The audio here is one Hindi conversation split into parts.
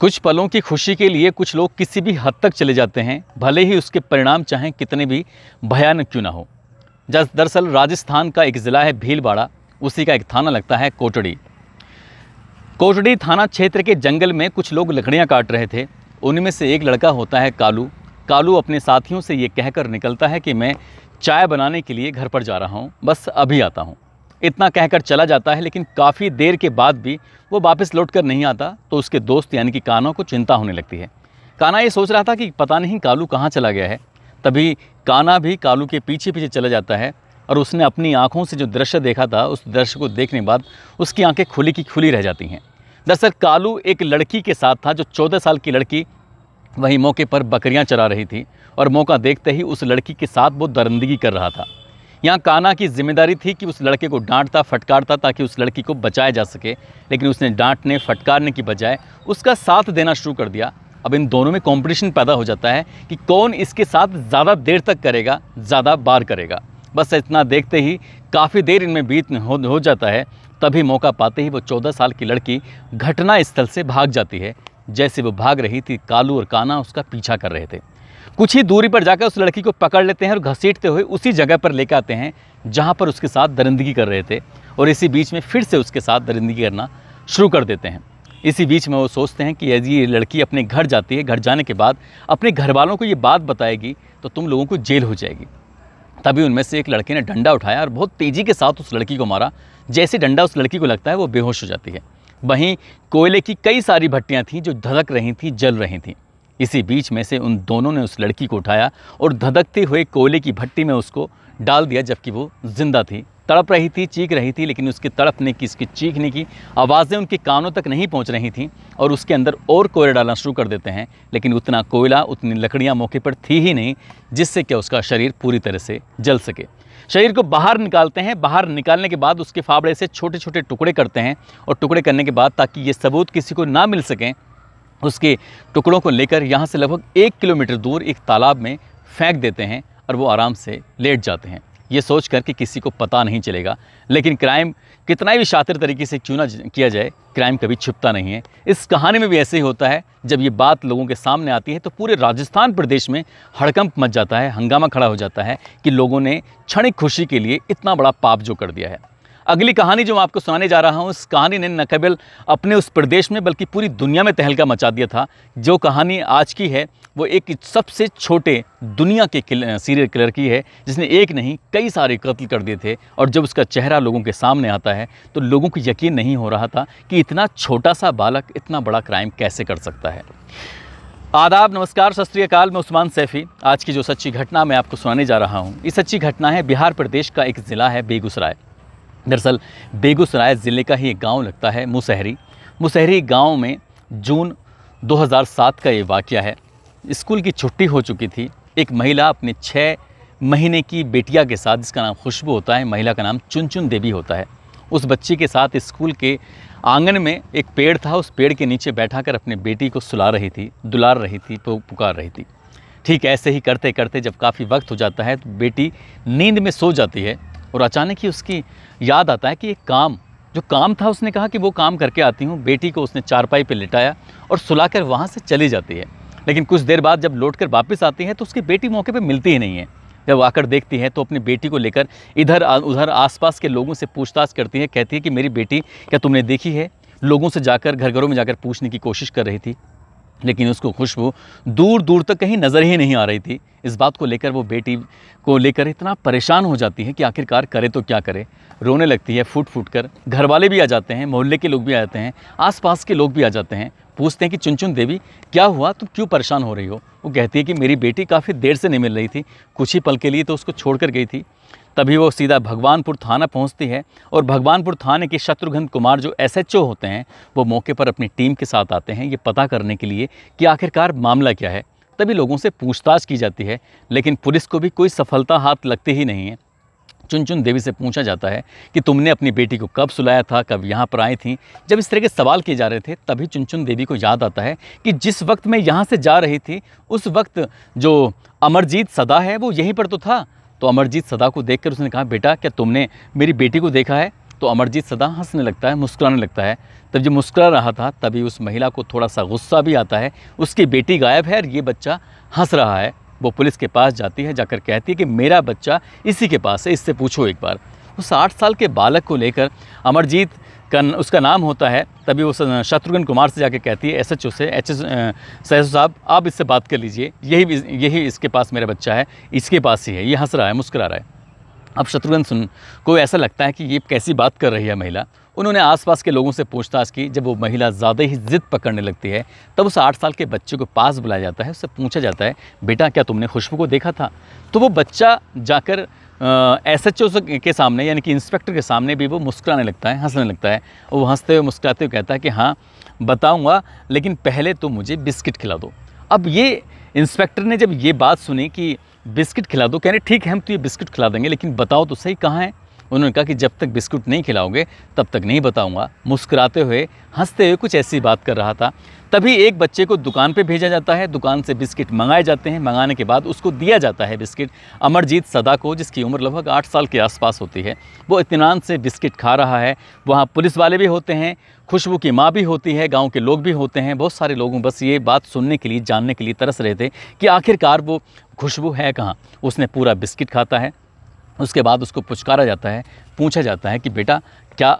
कुछ पलों की खुशी के लिए कुछ लोग किसी भी हद तक चले जाते हैं भले ही उसके परिणाम चाहें कितने भी भयानक क्यों ना हो जस दरअसल राजस्थान का एक ज़िला है भीलवाड़ा उसी का एक थाना लगता है कोटड़ी कोटड़ी थाना क्षेत्र के जंगल में कुछ लोग लकड़ियाँ काट रहे थे उनमें से एक लड़का होता है कालू कालू अपने साथियों से ये कहकर निकलता है कि मैं चाय बनाने के लिए घर पर जा रहा हूँ बस अभी आता हूँ इतना कहकर चला जाता है लेकिन काफ़ी देर के बाद भी वो वापस लौट कर नहीं आता तो उसके दोस्त यानी कि काना को चिंता होने लगती है काना ये सोच रहा था कि पता नहीं कालू कहाँ चला गया है तभी काना भी कालू के पीछे पीछे चला जाता है और उसने अपनी आँखों से जो दृश्य देखा था उस दृश्य को देखने बाद उसकी आँखें खुली की खुली रह जाती हैं दरअसल कालू एक लड़की के साथ था जो चौदह साल की लड़की वहीं मौके पर बकरियां चरा रही थी और मौका देखते ही उस लड़की के साथ वो दरंदगी कर रहा था यहाँ काना की जिम्मेदारी थी कि उस लड़के को डांटता फटकारता ताकि उस लड़की को बचाया जा सके लेकिन उसने डांटने फटकारने की बजाय उसका साथ देना शुरू कर दिया अब इन दोनों में कंपटीशन पैदा हो जाता है कि कौन इसके साथ ज़्यादा देर तक करेगा ज़्यादा बार करेगा बस इतना देखते ही काफ़ी देर इनमें बीत हो, हो जाता है तभी मौका पाते ही वो चौदह साल की लड़की घटना स्थल से भाग जाती है जैसे वो भाग रही थी कालू और काना उसका पीछा कर रहे थे कुछ ही दूरी पर जाकर उस लड़की को पकड़ लेते हैं और घसीटते हुए उसी जगह पर लेकर आते हैं जहाँ पर उसके साथ दरिंदगी कर रहे थे और इसी बीच में फिर से उसके साथ दरिंदगी करना शुरू कर देते हैं इसी बीच में वो सोचते हैं कि यदि ये लड़की अपने घर जाती है घर जाने के बाद अपने घर वालों को ये बात बताएगी तो तुम लोगों को जेल हो जाएगी तभी उनमें से एक लड़के ने डंडा उठाया और बहुत तेज़ी के साथ उस लड़की को मारा जैसे डंडा उस लड़की को लगता है वो बेहोश हो जाती है वहीं कोयले की कई सारी भट्टियाँ थीं जो धड़क रही थीं जल रही थीं इसी बीच में से उन दोनों ने उस लड़की को उठाया और धधकते हुए कोयले की भट्टी में उसको डाल दिया जबकि वो जिंदा थी तड़प रही थी चीख रही थी लेकिन उसकी तड़पने की उसकी चीखने की आवाज़ें उनके कानों तक नहीं पहुंच रही थी और उसके अंदर और कोयला डालना शुरू कर देते हैं लेकिन उतना कोयला उतनी लकड़ियां मौके पर थी ही नहीं जिससे कि उसका शरीर पूरी तरह से जल सके शरीर को बाहर निकालते हैं बाहर निकालने के बाद उसके फावड़े से छोटे छोटे टुकड़े करते हैं और टुकड़े करने के बाद ताकि ये सबूत किसी को ना मिल सकें उसके टुकड़ों को लेकर यहाँ से लगभग एक किलोमीटर दूर एक तालाब में फेंक देते हैं और वो आराम से लेट जाते हैं ये सोच कर कि किसी को पता नहीं चलेगा लेकिन क्राइम कितना भी शातिर तरीके से क्यों ना किया जाए क्राइम कभी छिपता नहीं है इस कहानी में भी ऐसे ही होता है जब ये बात लोगों के सामने आती है तो पूरे राजस्थान प्रदेश में हड़कंप मच जाता है हंगामा खड़ा हो जाता है कि लोगों ने क्षणिक खुशी के लिए इतना बड़ा पाप जो कर दिया है अगली कहानी जो मैं आपको सुनाने जा रहा हूँ उस कहानी ने न केवल अपने उस प्रदेश में बल्कि पूरी दुनिया में तहलका मचा दिया था जो कहानी आज की है वो एक सबसे छोटे दुनिया के सीरियल किलर की है जिसने एक नहीं कई सारे कत्ल कर दिए थे और जब उसका चेहरा लोगों के सामने आता है तो लोगों को यकीन नहीं हो रहा था कि इतना छोटा सा बालक इतना बड़ा क्राइम कैसे कर सकता है आदाब नमस्कार सत अकाल मैं उस्मान सैफ़ी आज की जो सच्ची घटना मैं आपको सुनाने जा रहा हूँ ये सच्ची घटना है बिहार प्रदेश का एक ज़िला है बेगूसराय दरअसल बेगूसराय ज़िले का ही एक गाँव लगता है मुसहरी मुसहरी गाँव में जून 2007 का ये वाक़ है स्कूल की छुट्टी हो चुकी थी एक महिला अपने छः महीने की बेटिया के साथ जिसका नाम खुशबू होता है महिला का नाम चुनचुन देवी होता है उस बच्ची के साथ स्कूल के आंगन में एक पेड़ था उस पेड़ के नीचे बैठा कर अपने बेटी को सुला रही थी दुलार रही थी पुकार रही थी ठीक ऐसे ही करते करते जब काफ़ी वक्त हो जाता है तो बेटी नींद में सो जाती है और अचानक ही उसकी याद आता है कि एक काम जो काम था उसने कहा कि वो काम करके आती हूँ बेटी को उसने चारपाई पर लिटाया और सुलाकर वहाँ से चली जाती है लेकिन कुछ देर बाद जब लौट कर वापस आती है तो उसकी बेटी मौके पर मिलती ही नहीं है जब आकर देखती है तो अपनी बेटी को लेकर इधर उधर आसपास के लोगों से पूछताछ करती है कहती है कि मेरी बेटी क्या तुमने देखी है लोगों से जाकर घर घरों में जाकर पूछने की कोशिश कर रही थी लेकिन उसको खुशबू दूर दूर तक कहीं नज़र ही नहीं आ रही थी इस बात को लेकर वो बेटी को लेकर इतना परेशान हो जाती है कि आखिरकार करे तो क्या करे रोने लगती है फूट फूट कर घर वाले भी आ जाते हैं मोहल्ले के लोग भी आ जाते हैं आसपास के लोग भी आ जाते हैं पूछते हैं कि चुनचुन देवी क्या हुआ तुम क्यों परेशान हो रही हो वो कहती है कि मेरी बेटी काफ़ी देर से नहीं मिल रही थी कुछ ही पल के लिए तो उसको छोड़ कर गई थी तभी वो सीधा भगवानपुर थाना पहुंचती है और भगवानपुर थाने के शत्रुघ्न कुमार जो एसएचओ होते हैं वो मौके पर अपनी टीम के साथ आते हैं ये पता करने के लिए कि आखिरकार मामला क्या है तभी लोगों से पूछताछ की जाती है लेकिन पुलिस को भी कोई सफलता हाथ लगती ही नहीं है चुन चुन देवी से पूछा जाता है कि तुमने अपनी बेटी को कब सुलाया था कब यहाँ पर आई थी जब इस तरह के सवाल किए जा रहे थे तभी चुन चुन देवी को याद आता है कि जिस वक्त मैं यहाँ से जा रही थी उस वक्त जो अमरजीत सदा है वो यहीं पर तो था तो अमरजीत सदा को देखकर उसने कहा बेटा क्या तुमने मेरी बेटी को देखा है तो अमरजीत सदा हंसने लगता है मुस्कुराने लगता है तब जब मुस्कुरा रहा था तभी उस महिला को थोड़ा सा गुस्सा भी आता है उसकी बेटी गायब है और ये बच्चा हंस रहा है वो पुलिस के पास जाती है जाकर कहती है कि मेरा बच्चा इसी के पास है इससे पूछो एक बार उस आठ साल के बालक को लेकर अमरजीत का उसका नाम होता है तभी वो शत्रुघ्न कुमार से जाके कहती है एसएचओ से एच एस साहब आप इससे बात कर लीजिए यही यही इसके पास मेरा बच्चा है इसके पास ही है ये हंस रहा है मुस्कुरा रहा है अब शत्रुघ्न सुन को ऐसा लगता है कि ये कैसी बात कर रही है महिला उन्होंने आसपास के लोगों से पूछताछ की जब वो महिला ज़्यादा ही ज़िद पकड़ने लगती है तब उस आठ साल के बच्चे को पास बुलाया जाता है उससे पूछा जाता है बेटा क्या तुमने खुशबू को देखा था तो वो बच्चा जाकर एस एच ओ के सामने यानी कि इंस्पेक्टर के सामने भी वो मुस्कुराने लगता है हंसने लगता है वो हंसते हुए मुस्कुराते हुए कहता है कि हाँ बताऊँगा लेकिन पहले तो मुझे बिस्किट खिला दो अब ये इंस्पेक्टर ने जब ये बात सुनी कि बिस्किट खिला दो कह रहे ठीक है हम तो ये बिस्किट खिला देंगे लेकिन बताओ तो सही कहाँ है उन्होंने कहा कि जब तक बिस्कुट नहीं खिलाओगे तब तक नहीं बताऊँगा मुस्कुराते हुए हंसते हुए कुछ ऐसी बात कर रहा था तभी एक बच्चे को दुकान पे भेजा जाता है दुकान से बिस्किट मंगाए जाते हैं मंगाने के बाद उसको दिया जाता है बिस्किट अमरजीत सदा को जिसकी उम्र लगभग आठ साल के आसपास होती है वो इतमान से बिस्किट खा रहा है वहाँ पुलिस वाले भी होते हैं खुशबू की माँ भी होती है गांव के लोग भी होते हैं बहुत सारे लोगों बस ये बात सुनने के लिए जानने के लिए तरस रहे थे कि आखिरकार वो खुशबू है कहाँ उसने पूरा बिस्किट खाता है उसके बाद उसको पुचकारा जाता है पूछा जाता है कि बेटा क्या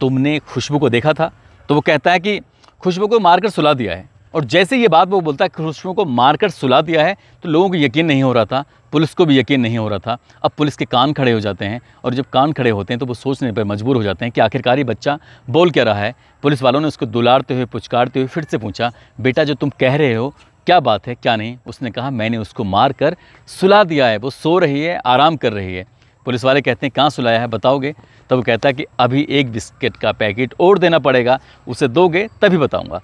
तुमने खुशबू को देखा था तो वो कहता है कि खुशबू को मारकर सुला दिया है और जैसे ये बात वो बोलता है खुशबू को मारकर सुला दिया है तो लोगों को यकीन नहीं हो रहा था पुलिस को भी यकीन नहीं हो रहा था अब पुलिस के कान खड़े हो जाते हैं और जब कान खड़े होते हैं तो वो सोचने पर मजबूर हो जाते हैं कि आखिरकार ये बच्चा बोल क्या रहा है पुलिस वालों ने उसको दुलारते हुए पुचकारते हुए फिर से पूछा बेटा जो तुम कह रहे हो क्या बात है क्या नहीं उसने कहा मैंने उसको मार कर सुला दिया है वो सो रही है आराम कर रही है पुलिस वाले कहते हैं कहाँ सुलाया है बताओगे तब वो कहता है कि अभी एक बिस्किट का पैकेट और देना पड़ेगा उसे दोगे तभी बताऊँगा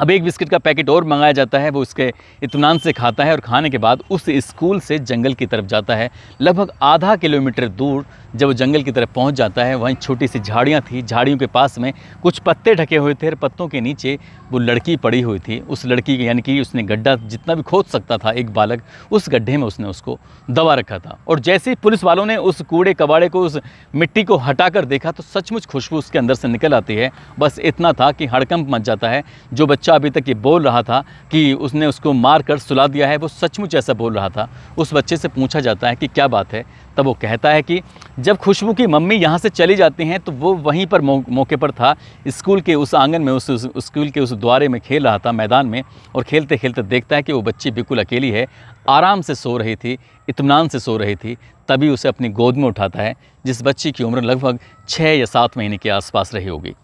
अब एक बिस्किट का पैकेट और मंगाया जाता है वो उसके इतमान से खाता है और खाने के बाद उस स्कूल से जंगल की तरफ जाता है लगभग आधा किलोमीटर दूर जब वो जंगल की तरफ पहुंच जाता है वहीं छोटी सी झाड़ियाँ थी झाड़ियों के पास में कुछ पत्ते ढके हुए थे और पत्तों के नीचे वो लड़की पड़ी हुई थी उस लड़की यानी कि उसने गड्ढा जितना भी खोद सकता था एक बालक उस गड्ढे में उसने उसको दबा रखा था और जैसे ही पुलिस वालों ने उस कूड़े कबाड़े को उस मिट्टी को हटा देखा तो सचमुच खुशबू उसके अंदर से निकल आती है बस इतना था कि हड़कंप मच जाता है जो बच्चे बच्चा अभी तक ये बोल रहा था कि उसने उसको मार कर सुला दिया है वो सचमुच ऐसा बोल रहा था उस बच्चे से पूछा जाता है कि क्या बात है तब वो कहता है कि जब खुशबू की मम्मी यहाँ से चली जाती हैं तो वो वहीं पर मौके पर था स्कूल के उस आंगन में उस, उस स्कूल के उस द्वारे में खेल रहा था मैदान में और खेलते खेलते देखता है कि वो बच्ची बिल्कुल अकेली है आराम से सो रही थी इतमान से सो रही थी तभी उसे अपनी गोद में उठाता है जिस बच्ची की उम्र लगभग छः या सात महीने के आसपास रही होगी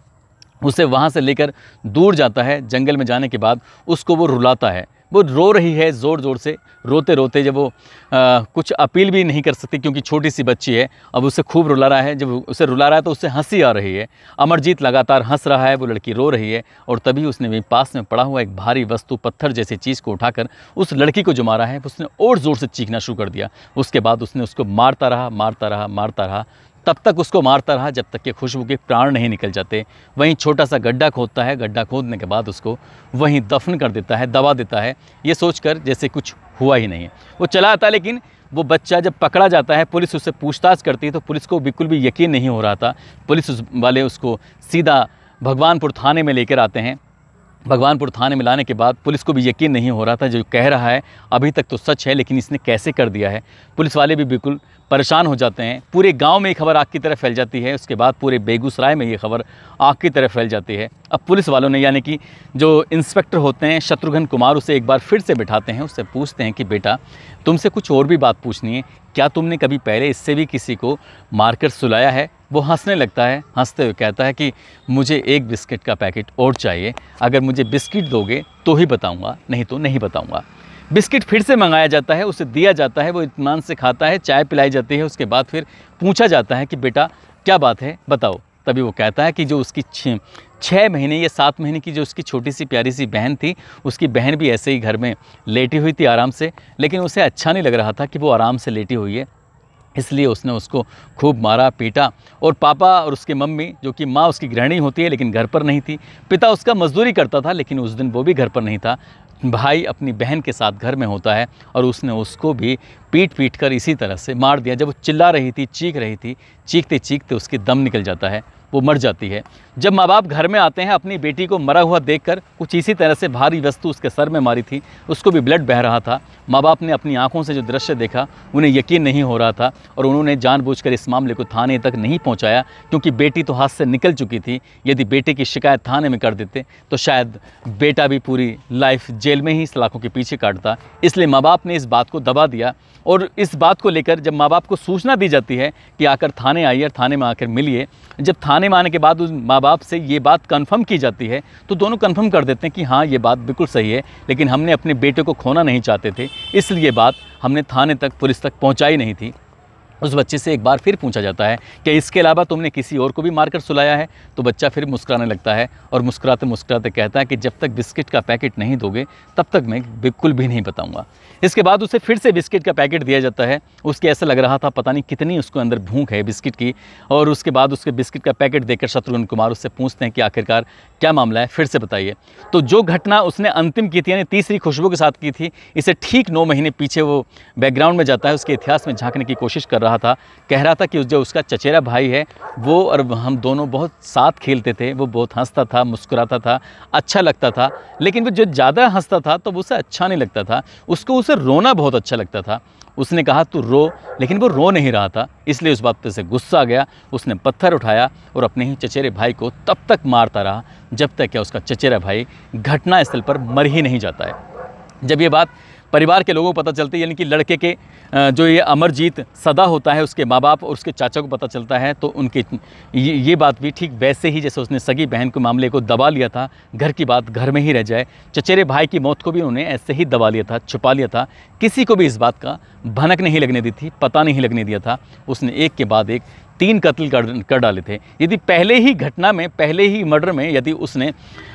उसे वहाँ से लेकर दूर जाता है जंगल में जाने के बाद उसको वो रुलाता है वो रो रही है ज़ोर ज़ोर से रोते रोते जब वो आ, कुछ अपील भी नहीं कर सकती क्योंकि छोटी सी बच्ची है अब उसे खूब रुला रहा है जब उसे रुला रहा है तो उससे हंसी आ रही है अमरजीत लगातार हंस रहा है वो लड़की रो रही है और तभी उसने भी पास में पड़ा हुआ एक भारी वस्तु पत्थर जैसी चीज़ को उठाकर उस लड़की को जो मारा है उसने और ज़ोर से चीखना शुरू कर दिया उसके बाद उसने उसको मारता रहा मारता रहा मारता रहा तब तक उसको मारता रहा जब तक कि खुशबू के प्राण नहीं निकल जाते वहीं छोटा सा गड्ढा खोदता है गड्ढा खोदने के बाद उसको वहीं दफन कर देता है दबा देता है ये सोचकर जैसे कुछ हुआ ही नहीं है वो चला आता लेकिन वो बच्चा जब पकड़ा जाता है पुलिस उससे पूछताछ करती है तो पुलिस को बिल्कुल भी यकीन नहीं हो रहा था पुलिस उस वाले उसको सीधा भगवानपुर थाने में लेकर आते हैं भगवानपुर थाने में लाने के बाद पुलिस को भी यकीन नहीं हो रहा था जो कह रहा है अभी तक तो सच है लेकिन इसने कैसे कर दिया है पुलिस वाले भी बिल्कुल परेशान हो जाते हैं पूरे गांव में ये खबर आग की तरह फैल जाती है उसके बाद पूरे बेगूसराय में ये खबर आग की तरह फैल जाती है अब पुलिस वालों ने यानी कि जो इंस्पेक्टर होते हैं शत्रुघ्न कुमार उसे एक बार फिर से बिठाते हैं उससे पूछते हैं कि बेटा तुमसे कुछ और भी बात पूछनी है क्या तुमने कभी पहले इससे भी किसी को मारकर सुलाया है वो हंसने लगता है हंसते हुए कहता है कि मुझे एक बिस्किट का पैकेट और चाहिए अगर मुझे बिस्किट दोगे तो ही बताऊँगा नहीं तो नहीं बताऊँगा बिस्किट फिर से मंगाया जाता है उसे दिया जाता है वो इतमान से खाता है चाय पिलाई जाती है उसके बाद फिर पूछा जाता है कि बेटा क्या बात है बताओ तभी वो कहता है कि जो उसकी छः महीने या सात महीने की जो उसकी छोटी सी प्यारी सी बहन थी उसकी बहन भी ऐसे ही घर में लेटी हुई थी आराम से लेकिन उसे अच्छा नहीं लग रहा था कि वो आराम से लेटी हुई है इसलिए उसने उसको खूब मारा पीटा और पापा और उसके मम्मी जो कि माँ उसकी गृहिणी होती है लेकिन घर पर नहीं थी पिता उसका मजदूरी करता था लेकिन उस दिन वो भी घर पर नहीं था भाई अपनी बहन के साथ घर में होता है और उसने उसको भी पीट पीट कर इसी तरह से मार दिया जब वो चिल्ला रही थी चीख रही थी चीखते चीखते उसके दम निकल जाता है वो मर जाती है जब माँ बाप घर में आते हैं अपनी बेटी को मरा हुआ देखकर कुछ इसी तरह से भारी वस्तु उसके सर में मारी थी उसको भी ब्लड बह रहा था माँ बाप ने अपनी आंखों से जो दृश्य देखा उन्हें यकीन नहीं हो रहा था और उन्होंने जानबूझकर इस मामले को थाने तक नहीं पहुँचाया क्योंकि बेटी तो हाथ से निकल चुकी थी यदि बेटे की शिकायत थाने में कर देते तो शायद बेटा भी पूरी लाइफ जेल में ही सलाखों के पीछे काटता इसलिए माँ बाप ने इस बात को दबा दिया और इस बात को लेकर जब माँ बाप को सूचना दी जाती है कि आकर थाने आइए और थाने में आकर मिलिए जब थाने माने माने के बाद उस माँ बाप से ये बात कंफर्म की जाती है तो दोनों कंफर्म कर देते हैं कि हाँ ये बात बिल्कुल सही है लेकिन हमने अपने बेटे को खोना नहीं चाहते थे इसलिए बात हमने थाने तक पुलिस तक पहुँचाई नहीं थी उस बच्चे से एक बार फिर पूछा जाता है कि इसके अलावा तुमने किसी और को भी मारकर सुलाया है तो बच्चा फिर मुस्कुराने लगता है और मुस्कुराते मुस्कुराते कहता है कि जब तक बिस्किट का पैकेट नहीं दोगे तब तक मैं बिल्कुल भी नहीं बताऊंगा इसके बाद उसे फिर से बिस्किट का पैकेट दिया जाता है उसके ऐसा लग रहा था पता नहीं कितनी उसको अंदर भूख है बिस्किट की और उसके बाद उसके बिस्किट का पैकेट देकर शत्रुघ्न कुमार उससे पूछते हैं कि आखिरकार क्या मामला है फिर से बताइए तो जो घटना उसने अंतिम की थी यानी तीसरी खुशबू के साथ की थी इसे ठीक नौ महीने पीछे वो बैकग्राउंड में जाता है उसके इतिहास में झांकने की कोशिश कर रहा रहा था कह रहा था कि जो उसका चचेरा भाई है वो और हम दोनों बहुत साथ खेलते थे वो बहुत हंसता था मुस्कुराता था अच्छा लगता था लेकिन वो जो ज़्यादा हंसता था तो उसे अच्छा नहीं लगता था उसको उसे रोना बहुत अच्छा लगता था उसने कहा तू रो लेकिन वो रो नहीं रहा था इसलिए उस बात पर से गुस्सा आ गया उसने पत्थर उठाया और अपने ही चचेरे भाई को तब तक मारता रहा जब तक क्या उसका चचेरा भाई घटनास्थल पर मर ही नहीं जाता है जब ये बात परिवार के लोगों को पता चलता है यानी कि लड़के के जो ये अमरजीत सदा होता है उसके माँ बाप और उसके चाचा को पता चलता है तो उनके ये, ये बात भी ठीक वैसे ही जैसे उसने सगी बहन के मामले को दबा लिया था घर की बात घर में ही रह जाए चचेरे भाई की मौत को भी उन्होंने ऐसे ही दबा लिया था छुपा लिया था किसी को भी इस बात का भनक नहीं लगने दी थी पता नहीं लगने दिया था उसने एक के बाद एक तीन कत्ल कर कर डाले थे यदि पहले ही घटना में पहले ही मर्डर में यदि उसने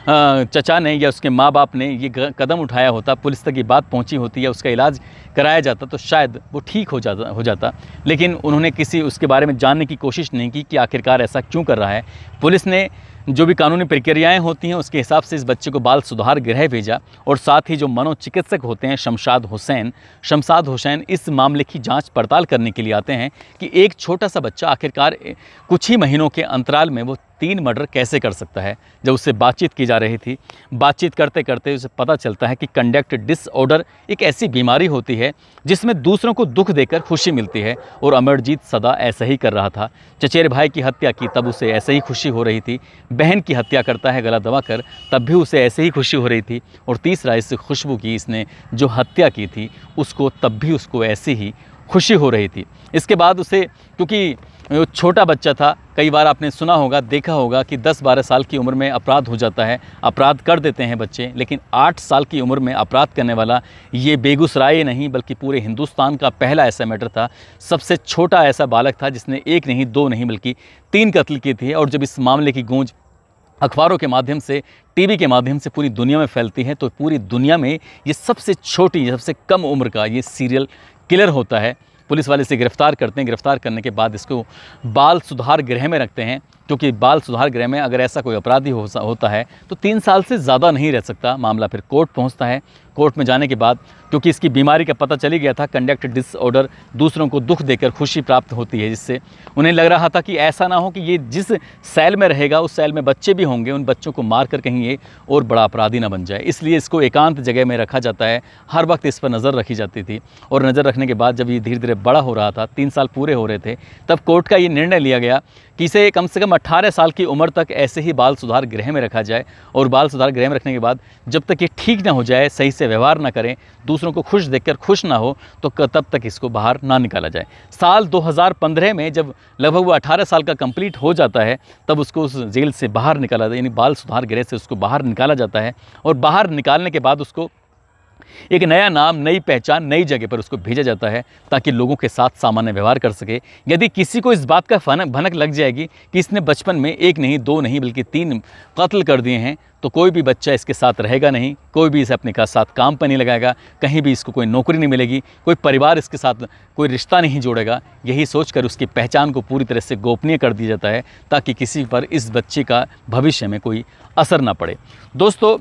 चचा ने या उसके माँ बाप ने ये कदम उठाया होता पुलिस तक ये बात पहुँची होती या उसका इलाज कराया जाता तो शायद वो ठीक हो जाता हो जाता लेकिन उन्होंने किसी उसके बारे में जानने की कोशिश नहीं की कि आखिरकार ऐसा क्यों कर रहा है पुलिस ने जो भी कानूनी प्रक्रियाएं होती हैं उसके हिसाब से इस बच्चे को बाल सुधार गृह भेजा और साथ ही जो मनोचिकित्सक होते हैं शमशाद हुसैन शमशाद हुसैन इस मामले की जांच पड़ताल करने के लिए आते हैं कि एक छोटा सा बच्चा आखिरकार कुछ ही महीनों के अंतराल में वो तीन मर्डर कैसे कर सकता है जब उससे बातचीत की जा रही थी बातचीत करते करते उसे पता चलता है कि कंडक्ट डिसऑर्डर एक ऐसी बीमारी होती है जिसमें दूसरों को दुख देकर खुशी मिलती है और अमरजीत सदा ऐसा ही कर रहा था चचेर भाई की हत्या की तब उसे ऐसे ही खुशी हो रही थी बहन की हत्या करता है गला दबा कर तब भी उसे ऐसे ही खुशी हो रही थी और तीसरा इस खुशबू की इसने जो हत्या की थी उसको तब भी उसको ऐसे ही खुशी हो रही थी इसके बाद उसे क्योंकि छोटा बच्चा था कई बार आपने सुना होगा देखा होगा कि 10-12 साल की उम्र में अपराध हो जाता है अपराध कर देते हैं बच्चे लेकिन 8 साल की उम्र में अपराध करने वाला ये बेगूसराय नहीं बल्कि पूरे हिंदुस्तान का पहला ऐसा मैटर था सबसे छोटा ऐसा बालक था जिसने एक नहीं दो नहीं बल्कि तीन कत्ल किए थे और जब इस मामले की गूंज अखबारों के माध्यम से टीवी के माध्यम से पूरी दुनिया में फैलती है तो पूरी दुनिया में ये सबसे छोटी सबसे कम उम्र का ये सीरियल क्लियर होता है पुलिस वाले इसे गिरफ्तार करते हैं गिरफ्तार करने के बाद इसको बाल सुधार गृह में रखते हैं क्योंकि बाल सुधार गृह में अगर ऐसा कोई अपराधी हो, होता है तो तीन साल से ज़्यादा नहीं रह सकता मामला फिर कोर्ट पहुंचता है कोर्ट में जाने के बाद क्योंकि इसकी बीमारी का पता चली गया था कंडक्ट डिसऑर्डर दूसरों को दुख देकर खुशी प्राप्त होती है जिससे उन्हें लग रहा था कि ऐसा ना हो कि ये जिस सेल में रहेगा उस सेल में बच्चे भी होंगे उन बच्चों को मार कर कहीं ये और बड़ा अपराधी ना बन जाए इसलिए इसको एकांत जगह में रखा जाता है हर वक्त इस पर नज़र रखी जाती थी और नज़र रखने के बाद जब ये धीरे धीरे बड़ा हो रहा था तीन साल पूरे हो रहे थे तब कोर्ट का ये निर्णय लिया गया कि इसे कम से कम अट्ठारह साल की उम्र तक ऐसे ही बाल सुधार गृह में रखा जाए और बाल सुधार गृह में रखने के बाद जब तक ये ठीक ना हो जाए सही से व्यवहार ना करें दूसरों को खुश देखकर खुश ना हो तो तब तक इसको बाहर ना निकाला जाए साल 2015 में जब लगभग वो अठारह साल का कंप्लीट हो जाता है तब उसको उस जेल से बाहर निकाला जाए यानी बाल सुधार गृह से उसको बाहर निकाला जाता है और बाहर निकालने के बाद उसको एक नया नाम नई पहचान नई जगह पर उसको भेजा जाता है ताकि लोगों के साथ सामान्य व्यवहार कर सके यदि किसी को इस बात का फनक भनक लग जाएगी कि इसने बचपन में एक नहीं दो नहीं बल्कि तीन कत्ल कर दिए हैं तो कोई भी बच्चा इसके साथ रहेगा नहीं कोई भी इसे अपने का साथ काम पर नहीं लगाएगा कहीं भी इसको कोई नौकरी नहीं मिलेगी कोई परिवार इसके साथ कोई रिश्ता नहीं जोड़ेगा यही सोचकर उसकी पहचान को पूरी तरह से गोपनीय कर दिया जाता है ताकि किसी पर इस बच्चे का भविष्य में कोई असर ना पड़े दोस्तों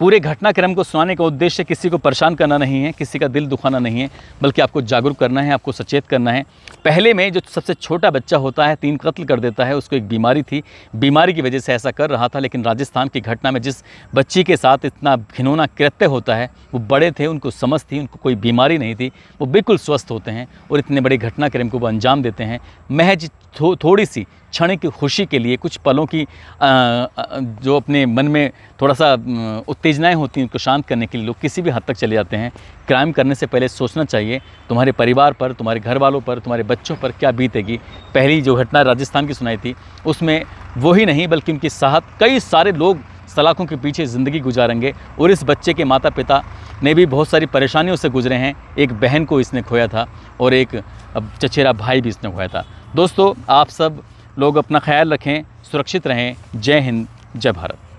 पूरे घटनाक्रम को सुनाने का उद्देश्य किसी को परेशान करना नहीं है किसी का दिल दुखाना नहीं है बल्कि आपको जागरूक करना है आपको सचेत करना है पहले में जो सबसे छोटा बच्चा होता है तीन कत्ल कर देता है उसको एक बीमारी थी बीमारी की वजह से ऐसा कर रहा था लेकिन राजस्थान की घटना में जिस बच्ची के साथ इतना घिनौना कृत्य होता है वो बड़े थे उनको समझ थी उनको कोई बीमारी नहीं थी वो बिल्कुल स्वस्थ होते हैं और इतने बड़े घटनाक्रम को वो अंजाम देते हैं महज थोड़ी सी क्षण की खुशी के लिए कुछ पलों की जो अपने मन में थोड़ा सा उत्तेजनाएं होती हैं उनको शांत करने के लिए लोग किसी भी हद तक चले जाते हैं क्राइम करने से पहले सोचना चाहिए तुम्हारे परिवार पर तुम्हारे घर वालों पर तुम्हारे बच्चों पर क्या बीतेगी पहली जो घटना राजस्थान की सुनाई थी उसमें वो ही नहीं बल्कि उनकी साहत कई सारे लोग सलाखों के पीछे ज़िंदगी गुजारेंगे और इस बच्चे के माता पिता ने भी बहुत सारी परेशानियों से गुजरे हैं एक बहन को इसने खोया था और एक चचेरा भाई भी इसने खोया था दोस्तों आप सब लोग अपना ख्याल रखें सुरक्षित रहें जय हिंद जय भारत